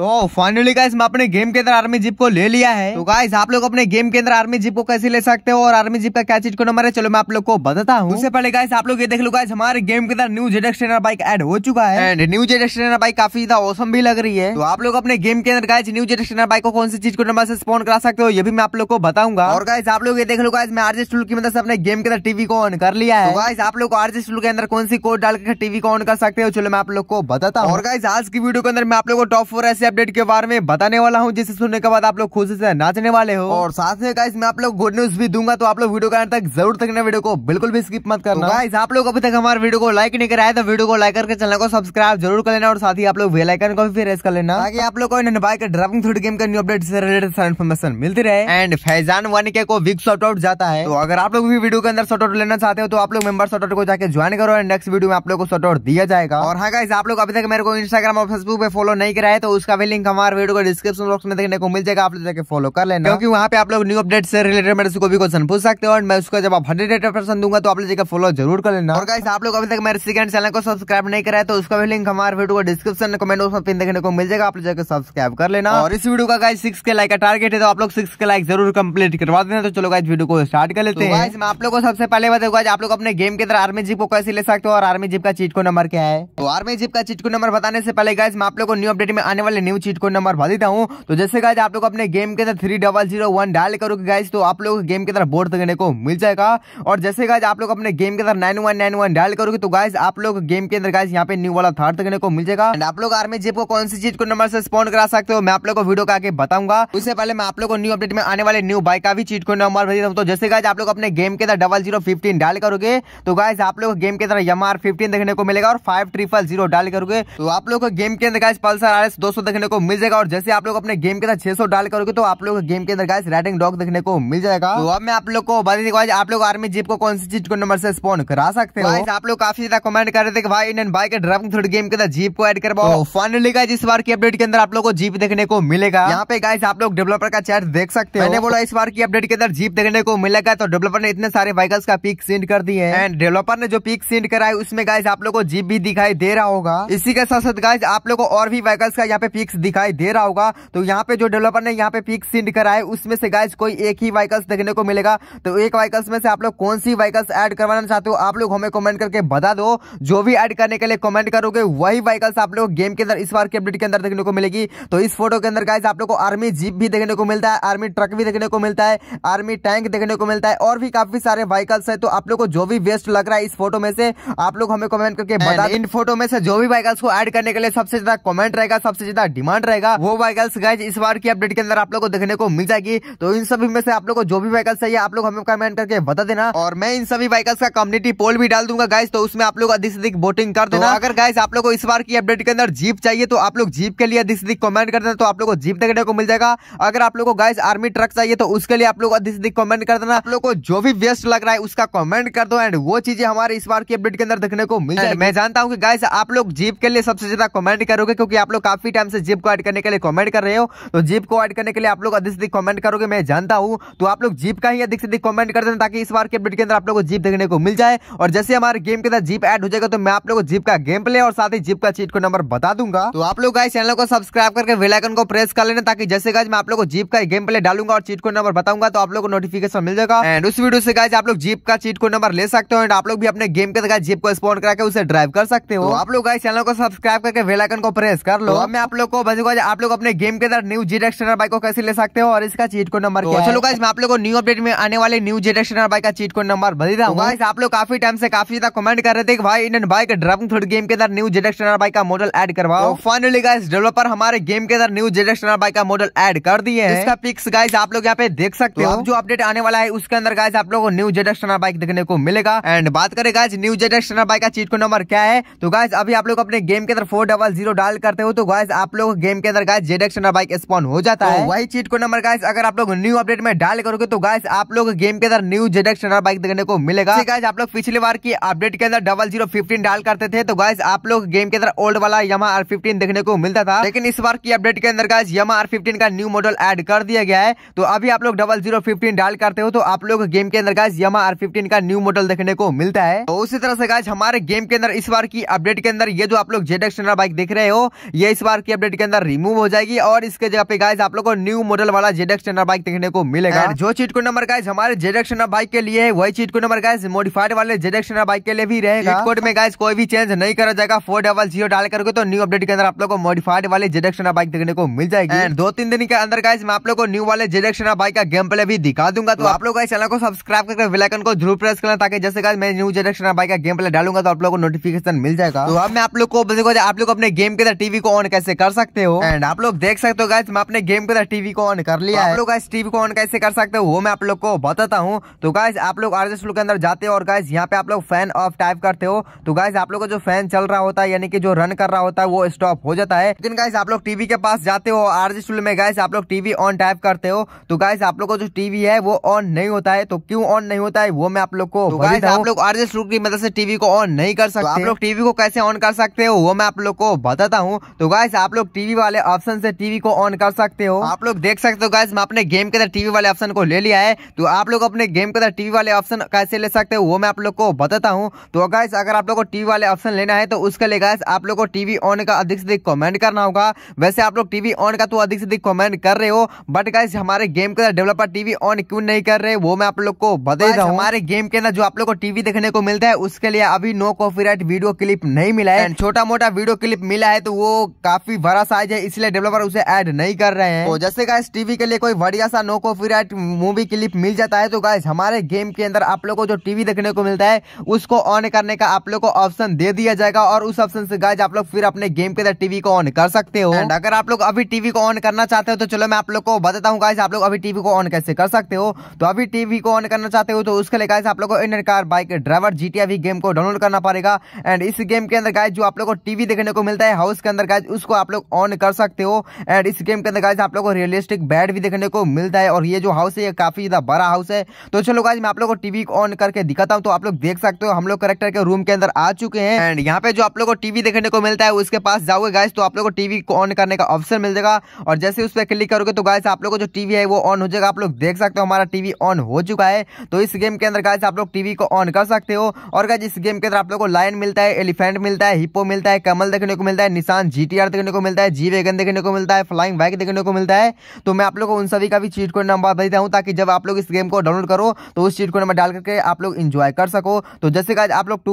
तो finally guys मैं अपने गेम के अंदर आर्मी जीप को ले लिया है तो गाइस आप लोग अपने गेम के अंदर आर्मी जीप को कैसे ले सकते हो और आर्मी जीप का क्या चीज को नंबर है चलो मैं आप लोग को बताता हूँ उससे पहले गाइस आप लोग ये देख लो गाइस हमारे गेम के अंदर न्यू जेड बाइक एड हो चुका है एंड न्यू जेड बाइक काफी ज्यादा औसम भी लग रही है तो आप लोग अपने गेम के अंदर गाइस न्यू जेड बाइक को कौन सी चीज को नंबर से स्पॉन करा सकते हो ये भी मैं आप लोग को बताऊंगा और गाइस आप लोग ये देख लो गाइस मैं आरजे स्टूल की मदद से अपने गेम के अंदर टीवी को ऑन कर लिया है गाइस तो आप लोग आरजे स्टूल के अंदर कौन सी कोड डाल के टीवी को ऑन कर सकते हो चलो मैं आप लोग को बताता हूँ और गाइस आज की वीडियो के अंदर मैं आप लोग को टॉप फोर ऐसे अपडेट के बारे में बताने वाला हूँ जिसे सुनने के बाद आप लोग खुशी से नाचने वाले हो और साथ में गाइस मैं आप लोग गुड न्यूज भी दूंगा तो आप लोग वीडियो का तक जरूर तक वीडियो को बिल्कुल भी स्किप मत करना गाइस आप लोग अभी तक हमारे वीडियो को लाइक नहीं कराया तो वीडियो को लाइक करके चैनल को सब्सक्राइब जरूर कर लेना और साथ ही आप लोग वेलाइकन को भी प्रेस कर लेना ताकि आप लोग को ड्राइविंग थ्री गेम का न्यू अपडेट से रिलेटेड इन्फॉर्मेशन मिलती रहे एंड फैजान वन के को विग शॉर्ट आउट जाता है तो अगर आप लोग भी वीडियो के अंदर शॉर्ट आउट लेना चाहते हो तो आप लोग मेंबर शॉर्ट आउट को जाकर ज्वाइन करो एंड नेक्स्ट वीडियो में आप लोग को शॉर्ट आउट दिया जाएगा और हाँ गाइस आप लोग अभी तक मेरे को इंस्टाग्राम और फेसबुक पे फॉलो नहीं कराए तो उसका पे लिंक हमारे वीडियो को डिस्क्रिप्शन बॉक्स में देखने को मिल जाएगा आप लोग फॉलो कर लेना क्योंकि वहाँ पे आप लोग न्यू अपडेट से रिलेटेड मेरे को भी क्वेश्चन पूछ सकते हो और मैं उसका जब आप हंड्रेड परसेंट दूंगा तो आप लोग फॉलो जरूर कर लेना और आप लोग अभी तक मेरे सेकंड चैनल को सब्सक्राइब नहीं करा तो उसका भी लिंक हमारे वीडियो को डिस्क्रिप्शन कमेंट बॉक्स में देखने को मिल जाएगा आप लोग जाकर सब्सक्राइब कर लेना और इस वीडियो का सिक्स के लाइक का टारगेट है तो आप लोग सिक्स के लाइक जरूर कम्प्लीट करवा देना तो चलो इस वीडियो को स्टार्ट कर लेते तो हैं आप लोग को सबसे पहले बताऊंगा आप लोग अपने गेम के अंदर आर्मी जीप को कैसे ले सकते हो और आर्मी जीप का चीट को नंबर क्या है तो आर्मी जीप का चीट को नंबर बताने से पहले गाइस मैं आप लोग को न्यू अपडेट में आने वाले लिए न्यू चीट कोड नंबर भर देता हूँ तो जैसे गाइज आप लोग अपने गेम के अंदर three double zero one dial करोगे गाइज तो आप लोग गेम के अंदर बोर्ड देखने को मिल जाएगा और जैसे गाइज आप लोग अपने गेम के अंदर nine one nine one dial करोगे तो गाइज आप लोग गेम के अंदर गाइज यहाँ पे न्यू वाला थर्ड देखने को मिल जाएगा एंड आप लोग आर्मी जेब को कौन सी चीज को नंबर से स्पॉन करा सकते हो मैं आप लोग को वीडियो का आगे बताऊंगा उससे पहले मैं आप लोग को न्यू अपडेट में आने वाले न्यू बाइक का भी चीट को नंबर भर देता हूँ तो जैसे गाइज आप लोग अपने गेम के अंदर डबल जीरो फिफ्टीन डायल करोगे तो गाइज आप लोग गेम के अंदर यम आर फिफ्टीन देखने को मिलेगा और फाइव ट्रिपल जीरो डायल करोगे तो आप लोग गेम के अंदर गाइज पल्सर आर एस दो सौ देखने को मिल जाएगा और जैसे आप लोग अपने गेम के साथ छह डाल करोगे तो आप लोग गेम के अंदर गाइस राइडिंग डॉग देखने को मिल जाएगा तो अब मैं आप लोग को बता देखो आप लोग आर्मी जीप को कौन सी चीज को नंबर से स्पॉन करा सकते हैं आप लोग काफी ज्यादा कमेंट कर रहे थे भाई Indian bike driving three D game के अंदर जीप को एड करवाओ फाइनली तो गाइस इस बार की अपडेट के अंदर आप लोग को जीप देखने को मिलेगा यहाँ पे गाइस आप लोग डेवलपर का चैट देख सकते हैं बोला इस बार की अपडेट के अंदर जीप देखने को मिलेगा तो डेवलपर ने इतने सारे व्हीकल्स का पिक सेंड कर दिए हैं एंड डेवलपर ने जो पिक सेंड करा है उसमें गाइस आप लोग को जीप भी दिखाई दे रहा होगा इसी के साथ साथ गाइस आप लोग को और भी व्हीकल्स का यहाँ पे पिक्स दिखाई दे रहा होगा तो यहाँ पे जो डेवलपर ने यहाँ पे पिक्स सेंड करा है उसमें से गाइस कोई एक ही वाइकल्स देखने को मिलेगा तो एक वाइकल्स में से आप लोग कौन सी वाइकल्स ऐड करवाना चाहते हो आप लोग हमें कमेंट करके बता दो जो भी ऐड करने के लिए कमेंट करोगे वही वाइकल्स आप लोग गेम के अंदर इस बार के अपडेट के अंदर देखने को मिलेगी तो इस फोटो के अंदर गाइज आप लोग को आर्मी जीप भी देखने को मिलता है आर्मी ट्रक भी देखने को मिलता है आर्मी टैंक देखने को मिलता है और भी काफी सारे वाइकल्स है तो आप लोग को जो भी बेस्ट लग रहा है इस फोटो में से आप लोग हमें कमेंट करके बता इन फोटो में से जो भी वाइकल्स को ऐड करने के लिए सबसे ज्यादा कमेंट रहेगा सबसे ज्यादा डिमांड रहेगा वो व्हीकल्स गाइज इस बार की अपडेट के अंदर आप लोग को देखने को मिल जाएगी तो इन सभी में से आप लोग को जो भी व्हीकल चाहिए आप लोग हमें कमेंट करके बता देना और मैं इन सभी व्हीकल्स का कम्युनिटी पोल भी डाल दूंगा गाइज तो उसमें आप लोग अधिक से अधिक वोटिंग कर तो देना अगर गाइज आप लोग को इस बार की अपडेट के अंदर जीप चाहिए तो आप लोग जीप के लिए अधिक से अधिक कॉमेंट कर देना तो आप लोग को जीप देखने को मिल जाएगा अगर आप लोग को गाइज आर्मी ट्रक चाहिए तो उसके लिए आप लोग अधिक से अधिक कॉमेंट कर देना आप लोग को जो भी वेस्ट लग रहा है उसका कॉमेंट कर दो एंड वो चीजें हमारे इस बार की अपडेट के अंदर देखने को मिल जाए मैं जानता हूँ कि गाइज आप लोग जीप के लिए सबसे ज्यादा कमेंट करोगे क्योंकि आप लोग काफी टाइम से से जीप को ऐड करने के लिए कमेंट कर रहे हो तो जीप को ऐड करने के लिए आप लोग अधिक से अधिक कॉमेंट करोगे मैं जानता हूँ तो आप लोग जीप का ही अधिक से अधिक कॉमेंट कर देना ताकि इस बार के अपडेट के अंदर आप लोग को जीप देखने को मिल जाए और जैसे हमारे गेम के अंदर जीप एड हो जाएगा तो मैं आप लोग को जीप का गेम प्ले और साथ ही जीप का चीट को नंबर बता दूंगा तो आप लोग गाइस चैनल को सब्सक्राइब करके वेलाइकन को प्रेस कर लेना ताकि जैसे गाइज मैं आप लोग को जीप का गेम प्ले डालूंगा और चीट को नंबर बताऊंगा तो आप लोग को नोटिफिकेशन मिल जाएगा एंड उस वीडियो से गाइज आप लोग जीप का चीट को नंबर ले सकते हो एंड आप लोग भी अपने गेम के जीप को स्पॉन्ड करके उसे ड्राइव कर सकते हो तो आप लोग गाइस चैनल को सब्सक्राइब करके वेलाइकन को प्रेस कर लो तो, तो मैं आप लोग को आप लोग अपने गेम के अंदर न्यू जेड एक्सटेनर बाइक को कैसे ले सकते हो और इसका चीट कोड नंबर चलो आप लोग को न्यू अपडेट में आने वाले न्यू जेड एक्सटेनर बाइक का चीट कोड नंबर बता देता हूँ आप लोग काफी टाइम से काफी ज्यादा कमेंट कर रहे थे भाई Indian bike drum three D game के अंदर न्यू जेड एक्सटेनर बाइक का मॉडल एड करवाओ फाइनली गाइस डेवलपर हमारे गेम के अंदर न्यू जेड एक्सटेनर बाइक का मॉडल एड कर दिए है इसका पिक्स गाइस आप लोग यहाँ पे देख सकते हो जो अपडेट आने वाला है उसके अंदर गाइस आप लोग को न्यू जेड एक्सटेनर बाइक देखने को मिलेगा एंड बात करें guys new Z X ten R bike का चीट कोड नंबर क्या है तो गाइस अभी आप लोग अपने गेम के अंदर फोर डबल जीरो डाल करते हो तो गाइस आप लोगों गेम के अंदर guys Z X R bike spawn हो जाता तो है वही चीट को नंबर गाइस अगर आप लोग न्यू अपडेट में डाल करोगे तो गाइस आप लोग गेम के अंदर न्यू जेड एक्सर बाइक देखने को मिलेगा गाइस आप लोग पिछली बार की अपडेट के अंदर डबल जीरो फिफ्टीन डाल करते थे तो गाइस आप लोग गेम के अंदर ओल्ड वाला यमा आर फिफ्टीन देखने को मिलता था लेकिन इस बार की अपडेट के अंदर गाइस यमा आर फिफ्टीन का न्यू मॉडल एड कर दिया गया है तो अभी आप लोग डबल जीरो फिफ्टीन डाल करते हो तो आप लोग गेम के अंदर गाइस यमा आर फिफ्टीन का न्यू मॉडल देखने को मिलता है तो उसी तरह से गाइस हमारे गेम के अंदर इस बार की अपडेट के अंदर ये जो आप लोग जेड एक्सर बाइक देख रहे हो ये इस बार की अपडेट मिनट के अंदर रिमूव हो जाएगी और इसके जगह पे गाइज आप लोग को न्यू मॉडल वाला जेडक्स एक्स बाइक देखने को मिलेगा हाँ। जो चीट कोड नंबर गाइज हमारे जेडक्स एक्स बाइक के लिए है वही cheat code number guys modified वाले जेडक्स एक्स बाइक के लिए भी रहेगा कोड में गाइज कोई भी चेंज नहीं करा जाएगा फोर डबल जीरो डाल करके तो न्यू अपडेट के अंदर आप लोग को मॉडिफाइड वाले जेडक्स एक्स बाइक देखने को मिल जाएगी दो तीन दिन के अंदर गाइज मैं आप लोग को न्यू वाले जेडक्स एक्स बाइक का गेम प्ले भी दिखा दूंगा तो आप लोग इस चैनल को सब्सक्राइब करके बेलाइकन को जरूर प्रेस करना ताकि जैसे गाइज मैं न्यू जेडक्स एक्स बाइक का गेम प्ले डालूंगा तो आप लोग को नोटिफिकेशन मिल जाएगा तो अब मैं आप लोग को आप लोग अपने गेम के अंदर टीवी को ऑन कैसे कर कर सकते हो एंड आप लोग देख सकते हो गाइस मैं अपने गेम के टीवी को ऑन कर लिया है आप लोग गाइज टीवी को ऑन कैसे कर सकते हो वो मैं आप लोग को बताता हूँ तो गाइस आप लोग आरजेस के अंदर जाते हो और गाइस यहाँ पे आप लोग फैन ऑफ टाइप करते हो तो गाइस आप लोग का जो फैन चल रहा होता है यानी कि जो रन कर रहा होता है वो स्टॉप हो जाता है लेकिन गाइस आप लोग टीवी के पास जाते हो आरजेस में गाइस आप लोग टीवी ऑन टाइप करते हो तो गाइस आप लोग का जो टीवी है वो ऑन नहीं होता है तो क्यों ऑन नहीं होता है वो मैं आप लोग को आप लोग आरजेस की मदद से टीवी को ऑन नहीं कर सकते आप लोग टीवी को कैसे ऑन कर सकते हो वो मैं आप लोग को बताता हूँ तो गाइस आप लोग लोग टीवी वाले ऑप्शन से टीवी को ऑन कर सकते हो आप लोग देख सकते हो गाइज मैं अपने गेम के अंदर टीवी वाले ऑप्शन को ले लिया है तो आप लोग अपने गेम के अंदर टीवी वाले ऑप्शन कैसे ले सकते हो वो मैं आप लोग को बताता हूँ तो गाइज अगर आप लोग को टीवी वाले ऑप्शन लेना है तो उसके लिए गाइज आप लोग को टीवी ऑन का अधिक से अधिक कॉमेंट करना होगा वैसे आप लोग टीवी ऑन का तो अधिक से अधिक कॉमेंट कर रहे हो बट गाइज हमारे गेम के अंदर डेवलपर टीवी ऑन क्यों नहीं कर रहे वो मैं आप लोग को बता रहा हूँ हमारे गेम के अंदर जो आप लोग को टीवी देखने को मिलता है उसके लिए अभी नो कॉपीराइट वीडियो क्लिप नहीं मिला है छोटा मोटा वीडियो क्लिप मिला है तो वो काफी बड़ा साइज है इसलिए डेवलपर उसे ऐड नहीं कर रहे हैं तो जैसे गाइस टीवी के लिए कोई बढ़िया सा नो कॉपीराइट मूवी क्लिप मिल जाता है तो गाइस हमारे गेम के अंदर आप लोग को जो टीवी देखने को मिलता है उसको ऑन करने का आप लोग को ऑप्शन दे दिया जाएगा और उस ऑप्शन से गाइज आप लोग फिर अपने गेम के अंदर टीवी को ऑन कर सकते हो एंड अगर आप लोग अभी टीवी को ऑन करना चाहते हो तो चलो मैं आप लोग को बताता हूँ गाइस आप लोग अभी टीवी को ऑन कैसे कर सकते हो तो अभी टीवी को ऑन करना चाहते हो तो उसके लिए गाइस आप लोग को Indian car bike driver GTI game को डाउनलोड करना पड़ेगा एंड इस गेम के अंदर गाइस जो आप लोग को टीवी देखने को मिलता है हाउस के अंदर गाइस उसको आप लोग लोग ऑन कर सकते हो एंड इस गेम के अंदर गाइज आप लोग को रियलिस्टिक बेड भी देखने को मिलता है और ये जो हाउस है ये काफी ज्यादा बड़ा हाउस है तो चलो गाइज मैं आप लोग को टीवी ऑन करके दिखाता हूँ तो आप लोग देख सकते हो हम लोग करेक्टर के रूम के अंदर आ चुके हैं एंड यहाँ पे जो आप लोग को टीवी देखने को मिलता है उसके पास जाओगे गाइज तो आप लोग को टीवी को ऑन करने का ऑप्शन मिल जाएगा और जैसे उस पर क्लिक करोगे तो गाइज आप लोग को जो टीवी है वो ऑन हो जाएगा आप लोग देख सकते हो हमारा टीवी ऑन हो चुका है तो इस गेम के अंदर गाइज आप लोग टीवी को ऑन कर सकते हो और गाइज इस गेम के अंदर आप लोग को लाइन मिलता है एलिफेंट मिलता है हिप्पो मिलता है कमल देखने को मिलता है निशान जीटीआर देखने को मिलता है जी वेगन देखने को मिलता है फ्लाइंग बाइक देखने को मिलता है तो मैं आप लोग को उन सभी का भी चीट कोड नंबर देता हूँ ताकि जब आप लोग इस गेम को डाउनलोड करो तो उस चीट कोड नंबर डाल करके आप लोग इन्जॉय कर सको तो जैसे गाइज आप लोग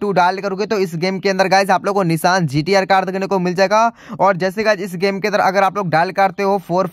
टू डाल करोगे तो इस गेम के अंदर गाइज आप लोग को निशान जी कार देखने को मिल जाएगा और जैसे गाइज इस गेम के अंदर अगर आप लोग डायल करते हो फोर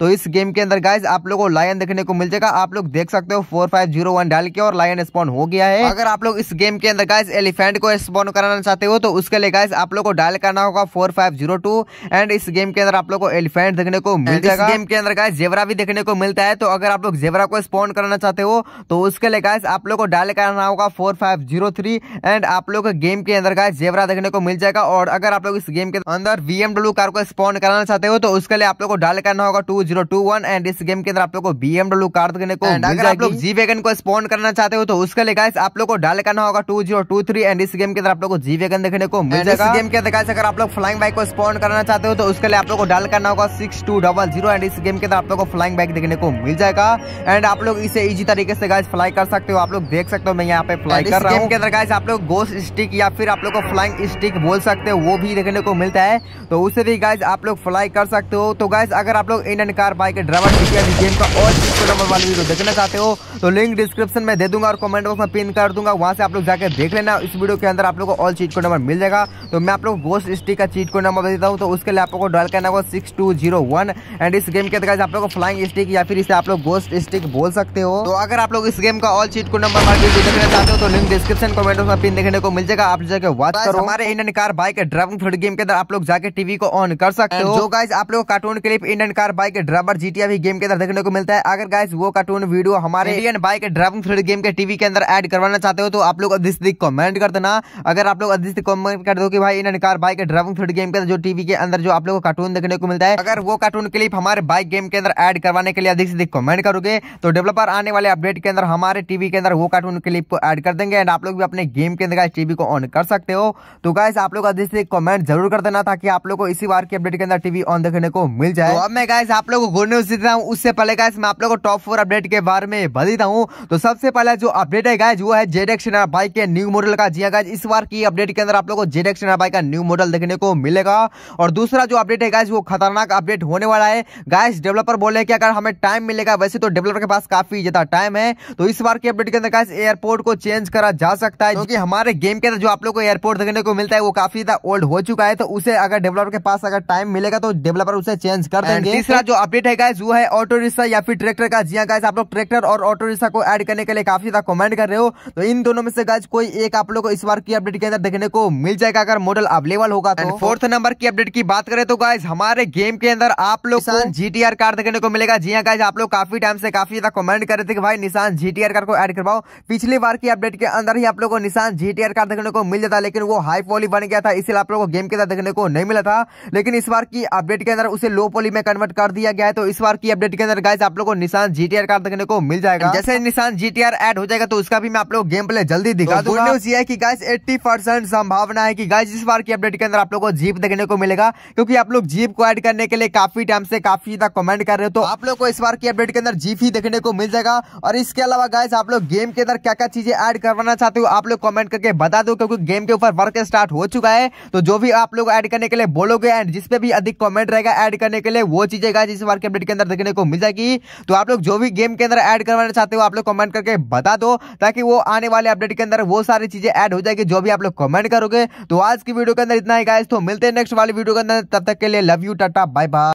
तो इस गेम के अंदर गाइज आप लोग को लायन देखने को मिल जाएगा आप लोग देख सकते हो फोर फाइव जीरो वन डाल के और लायन स्पॉन हो गया है अगर आप लोग इस गेम के अंदर गाइज एलिफेंट को स्पॉन कराना चाहते हो तो उसके लिए गाइज आप लोग को डायल करना होगा फोर एंड इस गेम के अंदर आप लोग को एलिफेंट देखने को मिल जाएगा गेम के अंदर गाय जेवरा भी देखने को मिलता है तो अगर आप लोग जेवरा को स्पॉन करना चाहते हो तो उसके लिए गाय आप लोग को डायल करना होगा four five zero three and आप लोग गेम के अंदर गाय जेवरा देखने को मिल जाएगा और अगर आप लोग इस गेम के अंदर बीएमडब्ल्यू कार को स्पॉन कराना चाहते हो तो उसके लिए आप लोग को डायल करना होगा two zero two one and इस गेम के अंदर आप लोग को बीएमडब्ल्यू कार देखने को अगर आप लोग जी वेगन को स्पॉन करना चाहते हो तो उसके लिए गाय आप लोग को डायल करना होगा two zero two three and इस गेम के अंदर आप लोग को जी वेगन देखने को मिल जाएगा गेम के अंदर गाय अगर आप लोग फ्लाइंग बाइक को स्पॉन करना चाहते हो तो उसके लिए आप लोग को डाल करना होगा six two double zero and इस गेम के अंदर आप लोग को फ्लाइंग बाइक देखने को मिल जाएगा एंड आप लोग इसे इजी तरीके से गाइस फ्लाई कर सकते हो आप लोग देख सकते हो मैं यहाँ पे फ्लाई कर रहा हूँ के अंदर गाइस आप लोग गोस्ट स्टिक या फिर आप लोग को फ्लाइंग स्टिक बोल सकते हो वो भी देखने को मिलता है तो उसे भी गाइज आप लोग फ्लाई कर सकते हो तो गाइज अगर आप लोग Indian car bike driver game का और नंबर वाली वीडियो देखना चाहते हो तो लिंक डिस्क्रिप्शन में दे दूंगा और कमेंट बॉक्स में पिन कर दूंगा वहां से आप लोग जाकर देख लेना इस वीडियो के अंदर आप लोग को ऑल चीज को नंबर मिल जाएगा तो मैं आप लोग गोस्ट स्टिक का चीज कोड नंबर दे देता हूँ तो उसके लिए आप लोग को डॉयल करना होगा six two zero one and इस गेम के अंदर आप लोग को फ्लाइंग स्टिक या फिर इसे आप लोग गोस्ट स्टिक बोल सकते हो तो अगर आप लोग इस गेम का ऑल चीट को नंबर देखना चाहते हो तो लिंक डिस्क्रिप्शन कमेंट में पिन देखने को मिल जाएगा आप जाकर वॉच करो हमारे Indian car bike driving field game के अंदर आप लोग जाकर टीवी को ऑन कर सकते हो जो गाइज आप लोग cartoon clip Indian car bike driver GTR भी गेम के अंदर देखने को मिलता है अगर गाइज वो कार्टून वीडियो हमारे Indian bike driving field game के टीवी के अंदर एड करवाना चाहते हो तो आप लोग अधिक कमेंट कर देना अगर आप लोग अधिक कमेंट कर दो कि भाई Indian car bike driving field game के अंदर जो टीवी के अंदर जो आप लोगों को कार्टून देखने को मिलता है अगर वो कार्टून क्लिप हमारे बाइक गेम के अंदर एड करवाने के लिए अधिक से अधिक कमेंट करोगे तो डेवलपर आने वाले अपडेट के अंदर हमारे टीवी के अंदर वो कार्टून क्लिप को ऐड कर देंगे एंड आप लोग भी अपने गेम के अंदर टीवी को ऑन कर सकते हो तो गाइस आप लोग अधिक से कमेंट जरूर कर देना ताकि आप लोग को इसी बार की अपडेट के अंदर टीवी ऑन देखने को मिल जाए तो अब मैं गाइस आप लोग को गुड न्यूज देता हूँ उससे पहले गाइस मैं आप लोग को टॉप फोर अपडेट के बारे में बताता हूँ तो सबसे पहले जो अपडेट है गाइज वो है जेड एक्स बाइक के न्यू मॉडल का जी गाइज हाँ इस बार की अपडेट के अंदर आप लोग को जेड एक्स बाइक का न्यू मॉडल देखने को मिलेगा और दूसरा जो अपडेट है गाइस वो खतरनाक अपडेट होने वाला है गाइस डेवलपर बोले कि अगर हमें टाइम मिलेगा वैसे तो डेवलपर के पास काफी ज्यादा टाइम है तो इस बार के अपडेट के अंदर गाइस एयरपोर्ट को चेंज करा जा सकता है तो क्योंकि हमारे गेम के अंदर जो आप लोग को एयरपोर्ट देखने को मिलता है वो काफी ज्यादा ओल्ड हो चुका है तो उसे अगर डेवलपर के पास अगर टाइम मिलेगा तो डेवलपर उसे चेंज कर देंगे तीसरा जो अपडेट है गाइस वो है ऑटो रिक्शा या फिर ट्रैक्टर का जी गाइस हाँ, आप लोग ट्रैक्टर और ऑटो रिक्शा को एड करने के लिए काफी ज्यादा कमेंट कर रहे हो तो इन दोनों में से गाइस कोई एक आप लोग को इस बार की अपडेट के अंदर देखने को मिल जाएगा अगर मॉडल अवेलेबल होगा तो फोर्थ नंबर की अपडेट की बात करें तो गाइज हमारे गेम के अंदर आप लोग जीटीआर कार देखने को मिलेगा जी हाँ गाइज आप लोग काफी टाइम से काफी ज्यादा कमेंट कर रहे थे कि भाई निशान जीटीआर कार को ऐड करवाओ पिछली बार की अपडेट के अंदर ही आप लोग को निशान जीटीआर कार देखने को मिल जाता लेकिन वो हाई पॉली बन गया था इसलिए आप लोग को गेम के अंदर देखने को नहीं मिला था लेकिन इस बार की अपडेट के अंदर उसे लो पॉली में कन्वर्ट कर दिया गया है तो इस बार की अपडेट के अंदर गाइज आप लोग को निशान जीटीआर कार देखने को मिल जाएगा जैसे निशान जीटीआर ऐड हो जाएगा तो उसका भी मैं आप लोग गेम प्ले जल्दी दिखा तो दूंगा न्यूज ये है कि गाइज एट्टी संभावना है कि गाइज इस बार की अपडेट के अंदर आप लोग को जीप देखने को मिलेगा क्योंकि आप लोग जीप को ऐड करने के लिए काफी टाइम से काफी ज्यादा कमेंट कर रहे हो तो आप लोग को इस बार की अपडेट के अंदर जीप ही देखने को मिल जाएगा और इसके अलावा गाइस आप लोग गेम के अंदर क्या क्या चीजें ऐड करवाना चाहते हो आप लोग कमेंट करके बता दो क्योंकि गेम के ऊपर वर्क स्टार्ट हो चुका है तो जो भी आप लोग ऐड करने के लिए बोलोगे एंड जिसपे भी अधिक कॉमेंट रहेगा एड करने के लिए वो चीजें गाइस इस बार के अपडेट के अंदर देखने को मिल जाएगी तो आप लोग जो भी गेम के अंदर एड करवाना चाहते हो आप लोग कॉमेंट करके बता दो ताकि वो आने वाले अपडेट के अंदर वो सारी चीजें एड हो जाएगी जो भी आप लोग कॉमेंट करोगे तो आज की वीडियो के अंदर इतना ही गाइस तो मिल मिलते हैं नेक्स्ट वाली वीडियो के अंदर तब तक के लिए love you tata bye bye